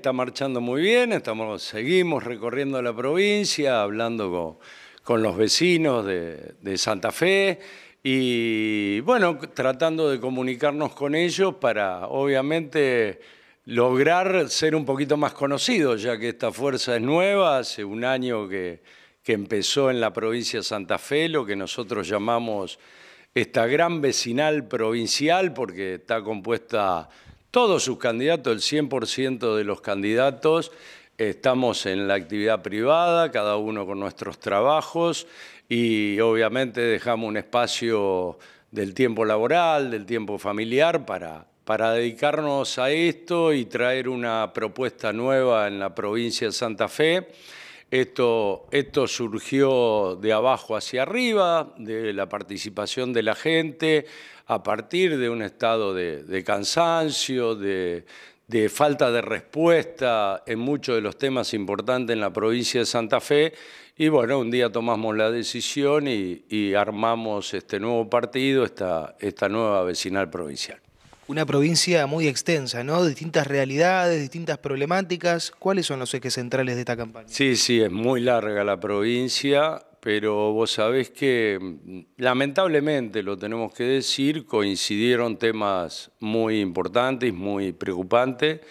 está marchando muy bien, estamos, seguimos recorriendo la provincia, hablando con, los vecinos de, Santa Fe y bueno, tratando de comunicarnos con ellos para obviamente lograr ser un poquito más conocidos, ya que esta fuerza es nueva, hace un año que, que empezó en la provincia de Santa Fe, lo que nosotros llamamos esta gran vecinal provincial, porque está compuesta todos sus candidatos, el 100% de los candidatos, estamos en la actividad privada, cada uno con nuestros trabajos y obviamente dejamos un espacio del tiempo laboral, del tiempo familiar para, para dedicarnos a esto y traer una propuesta nueva en la provincia de Santa Fe. Esto, esto, surgió de abajo hacia arriba, de la participación de la gente, a partir de un estado de, cansancio, de, falta de respuesta en muchos de los temas importantes en la provincia de Santa Fe. Y bueno, un día tomamos la decisión y, armamos este nuevo partido, esta nueva vecinal provincial una provincia muy extensa, ¿no? Distintas realidades, distintas problemáticas. ¿Cuáles son los ejes centrales de esta campaña? Sí, sí, es muy larga la provincia, pero vos sabés que mm, lamentablemente, lo tenemos que decir, coincidieron temas muy importantes, muy preocupantes.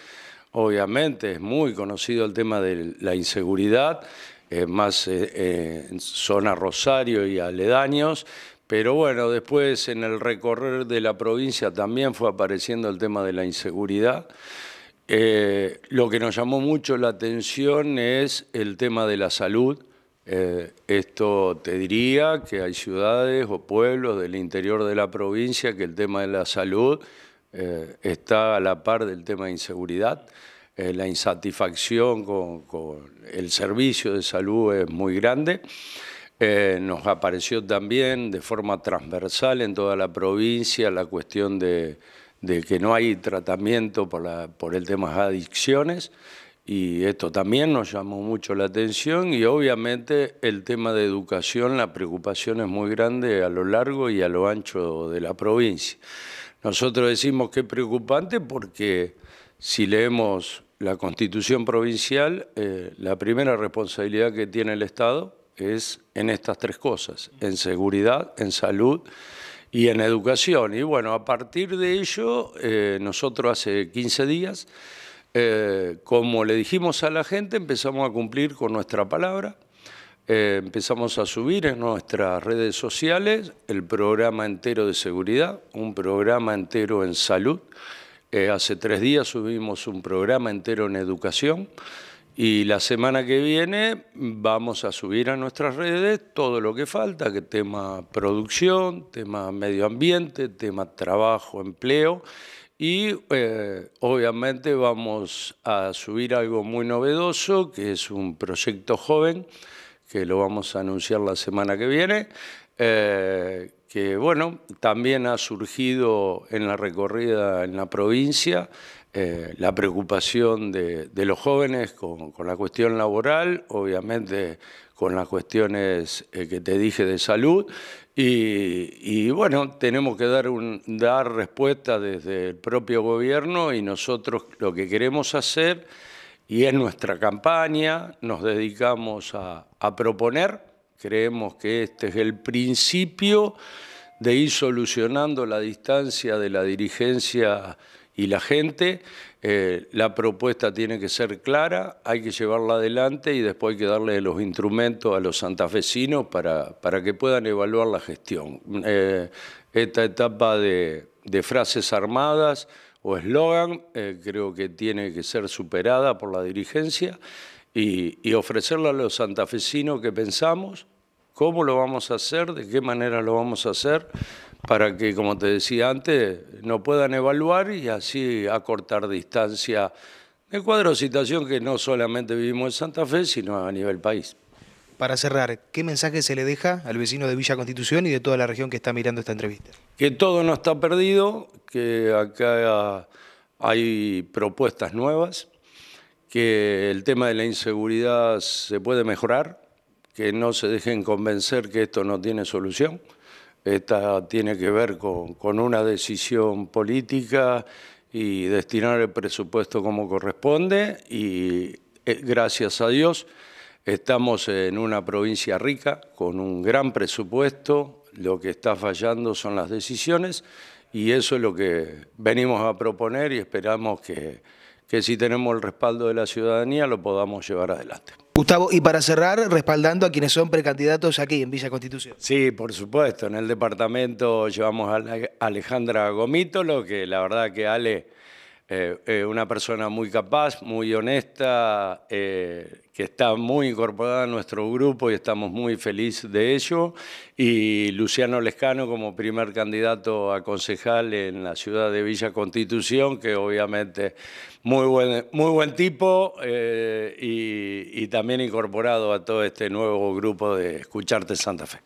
Obviamente es muy conocido el tema de la inseguridad, más eh, eh, en zona Rosario y aledaños, pero bueno, después en el recorrer de la provincia también fue apareciendo el tema de la inseguridad. Eh, lo que nos llamó mucho la atención es el tema de la salud. Eh, esto te diría que hay ciudades o pueblos del interior de la provincia que el tema de la salud eh, está a la par del tema de inseguridad. la insatisfacción con, con, el servicio de salud es muy grande. Eh, nos apareció también de forma transversal en toda la provincia la cuestión de, que no hay tratamiento por, el tema de adicciones y esto también nos llamó mucho la atención y obviamente el tema de educación, la preocupación es muy grande a lo largo y a lo ancho de la provincia. Nosotros decimos que es preocupante porque si leemos la constitución provincial, eh, la primera responsabilidad que tiene el Estado es en estas tres cosas, en seguridad, en salud y en educación. Y bueno, a partir de ello, eh, nosotros hace 15 días, eh, como le dijimos a la gente, empezamos a cumplir con nuestra palabra, eh, empezamos a subir en nuestras redes sociales el programa entero de seguridad, un programa entero en salud. hace tres días subimos un programa entero en educación. Y la semana que viene vamos a subir a nuestras redes todo lo que falta, que tema producción, tema medio ambiente, tema trabajo, empleo. Y eh, obviamente vamos a subir algo muy novedoso, que es un proyecto joven, que lo vamos a anunciar la semana que viene, eh, que bueno, también ha surgido en la recorrida en la provincia. Eh, la preocupación de, los jóvenes con, la cuestión laboral, obviamente con las cuestiones eh, que te dije de salud, y, bueno, tenemos que dar, dar respuesta desde el propio gobierno y nosotros lo que queremos hacer, y es nuestra campaña, nos dedicamos a, a proponer, creemos que este es el principio de ir solucionando la distancia de la dirigencia y la gente. Eh, la propuesta tiene que ser clara, hay que llevarla adelante y después hay que darle los instrumentos a los santafesinos para, para que puedan evaluar la gestión. Mm, eh, esta etapa de, frases armadas o eslogan eh, creo que tiene que ser superada por la dirigencia y, y ofrecerle a los santafesinos que pensamos, cómo lo vamos a hacer, de qué manera lo vamos a hacer para que, como te decía antes, no puedan evaluar y así acortar distancia de cuadro situación que no solamente vivimos en Santa Fe, sino a nivel país. Para cerrar, ¿qué mensaje se le deja al vecino de Villa Constitución y de toda la región que está mirando esta entrevista? Que todo no está perdido, que acá hay propuestas nuevas, que el tema de la inseguridad se puede mejorar, que no se dejen convencer que esto no tiene solución. Esta tiene que ver con, una decisión política y destinar el presupuesto como corresponde y eh, gracias a Dios estamos en una provincia rica con un gran presupuesto, lo que está fallando son las decisiones y eso es lo que venimos a proponer y esperamos que si tenemos el respaldo de la ciudadanía lo podamos llevar adelante. Gustavo, y para cerrar, respaldando a quienes son precandidatos aquí en Villa Constitución. Sí, por supuesto. En el departamento llevamos a Alejandra Gomítolo, que la verdad que Ale eh, eh, una persona muy capaz, muy honesta, eh, que está muy incorporada a nuestro grupo y estamos muy felices de ello. Y Luciano Lescano como primer candidato a concejal en la ciudad de Villa Constitución, que obviamente muy buen, muy buen tipo y, y también incorporado a todo este nuevo grupo de Escucharte Santa Fe.